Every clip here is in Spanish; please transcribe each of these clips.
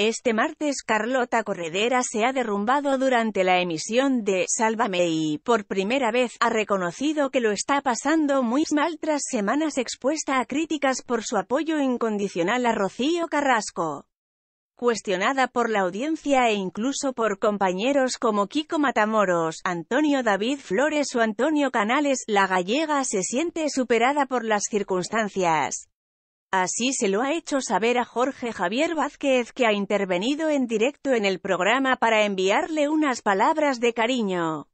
Este martes Carlota Corredera se ha derrumbado durante la emisión de Sálvame y, por primera vez, ha reconocido que lo está pasando muy mal tras semanas expuesta a críticas por su apoyo incondicional a Rocío Carrasco. Cuestionada por la audiencia e incluso por compañeros como Kiko Matamoros, Antonio David Flores o Antonio Canales, la gallega se siente superada por las circunstancias. Así se lo ha hecho saber a Jorge Javier Vázquez que ha intervenido en directo en el programa para enviarle unas palabras de cariño.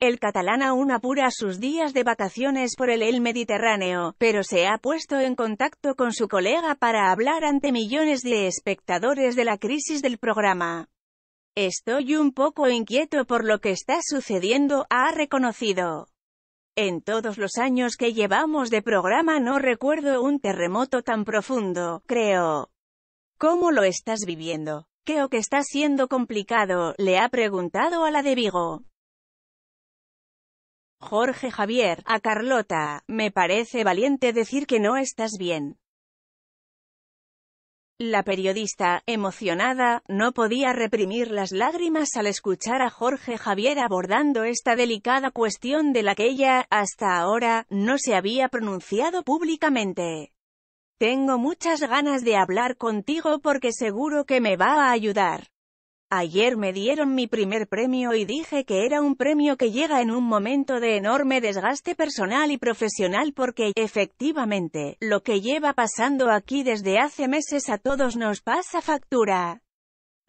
El catalán aún apura sus días de vacaciones por el, el Mediterráneo, pero se ha puesto en contacto con su colega para hablar ante millones de espectadores de la crisis del programa. Estoy un poco inquieto por lo que está sucediendo, ha reconocido. En todos los años que llevamos de programa no recuerdo un terremoto tan profundo, creo. ¿Cómo lo estás viviendo? Creo que está siendo complicado, le ha preguntado a la de Vigo. Jorge Javier, a Carlota, me parece valiente decir que no estás bien. La periodista, emocionada, no podía reprimir las lágrimas al escuchar a Jorge Javier abordando esta delicada cuestión de la que ella, hasta ahora, no se había pronunciado públicamente. Tengo muchas ganas de hablar contigo porque seguro que me va a ayudar. Ayer me dieron mi primer premio y dije que era un premio que llega en un momento de enorme desgaste personal y profesional porque, efectivamente, lo que lleva pasando aquí desde hace meses a todos nos pasa factura.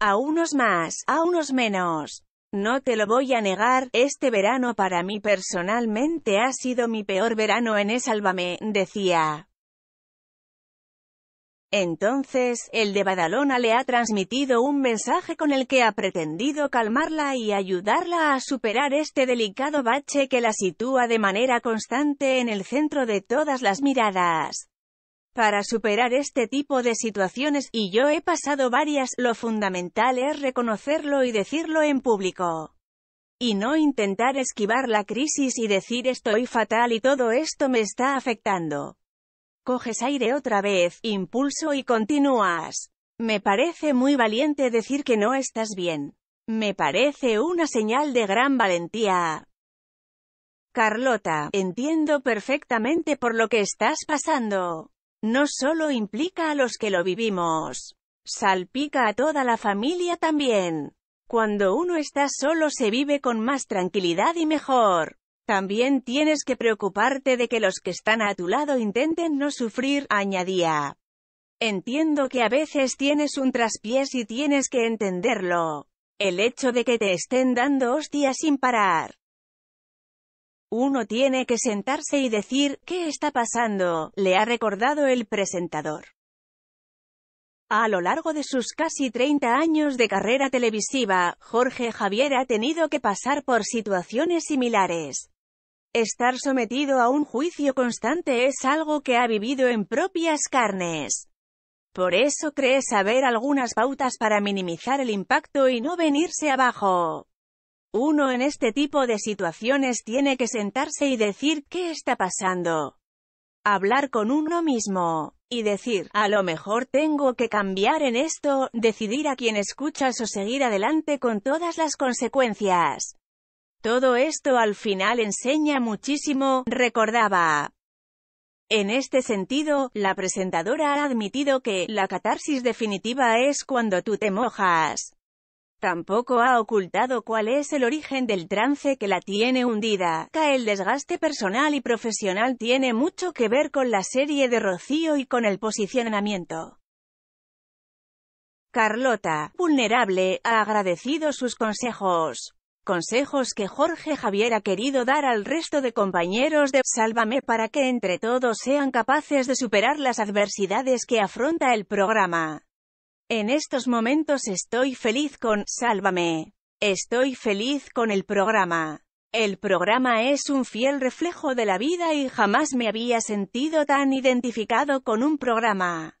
A unos más, a unos menos. No te lo voy a negar, este verano para mí personalmente ha sido mi peor verano en Esálvame, decía. Entonces, el de Badalona le ha transmitido un mensaje con el que ha pretendido calmarla y ayudarla a superar este delicado bache que la sitúa de manera constante en el centro de todas las miradas. Para superar este tipo de situaciones, y yo he pasado varias, lo fundamental es reconocerlo y decirlo en público. Y no intentar esquivar la crisis y decir estoy fatal y todo esto me está afectando. Coges aire otra vez, impulso y continúas. Me parece muy valiente decir que no estás bien. Me parece una señal de gran valentía. Carlota, entiendo perfectamente por lo que estás pasando. No solo implica a los que lo vivimos. Salpica a toda la familia también. Cuando uno está solo se vive con más tranquilidad y mejor. También tienes que preocuparte de que los que están a tu lado intenten no sufrir, añadía. Entiendo que a veces tienes un traspiés y tienes que entenderlo. El hecho de que te estén dando hostias sin parar. Uno tiene que sentarse y decir, ¿qué está pasando? Le ha recordado el presentador. A lo largo de sus casi 30 años de carrera televisiva, Jorge Javier ha tenido que pasar por situaciones similares. Estar sometido a un juicio constante es algo que ha vivido en propias carnes. Por eso cree saber algunas pautas para minimizar el impacto y no venirse abajo. Uno en este tipo de situaciones tiene que sentarse y decir qué está pasando. Hablar con uno mismo y decir, a lo mejor tengo que cambiar en esto, decidir a quién escuchas o seguir adelante con todas las consecuencias. Todo esto al final enseña muchísimo, recordaba. En este sentido, la presentadora ha admitido que la catarsis definitiva es cuando tú te mojas. Tampoco ha ocultado cuál es el origen del trance que la tiene hundida. El desgaste personal y profesional tiene mucho que ver con la serie de Rocío y con el posicionamiento. Carlota, vulnerable, ha agradecido sus consejos. Consejos que Jorge Javier ha querido dar al resto de compañeros de Sálvame para que entre todos sean capaces de superar las adversidades que afronta el programa. En estos momentos estoy feliz con Sálvame. Estoy feliz con el programa. El programa es un fiel reflejo de la vida y jamás me había sentido tan identificado con un programa.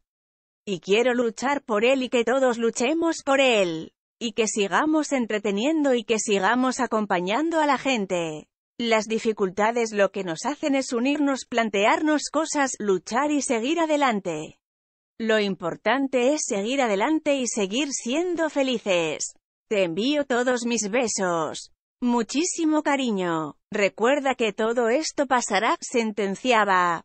Y quiero luchar por él y que todos luchemos por él. Y que sigamos entreteniendo y que sigamos acompañando a la gente. Las dificultades lo que nos hacen es unirnos, plantearnos cosas, luchar y seguir adelante. Lo importante es seguir adelante y seguir siendo felices. Te envío todos mis besos. Muchísimo cariño. Recuerda que todo esto pasará, sentenciaba.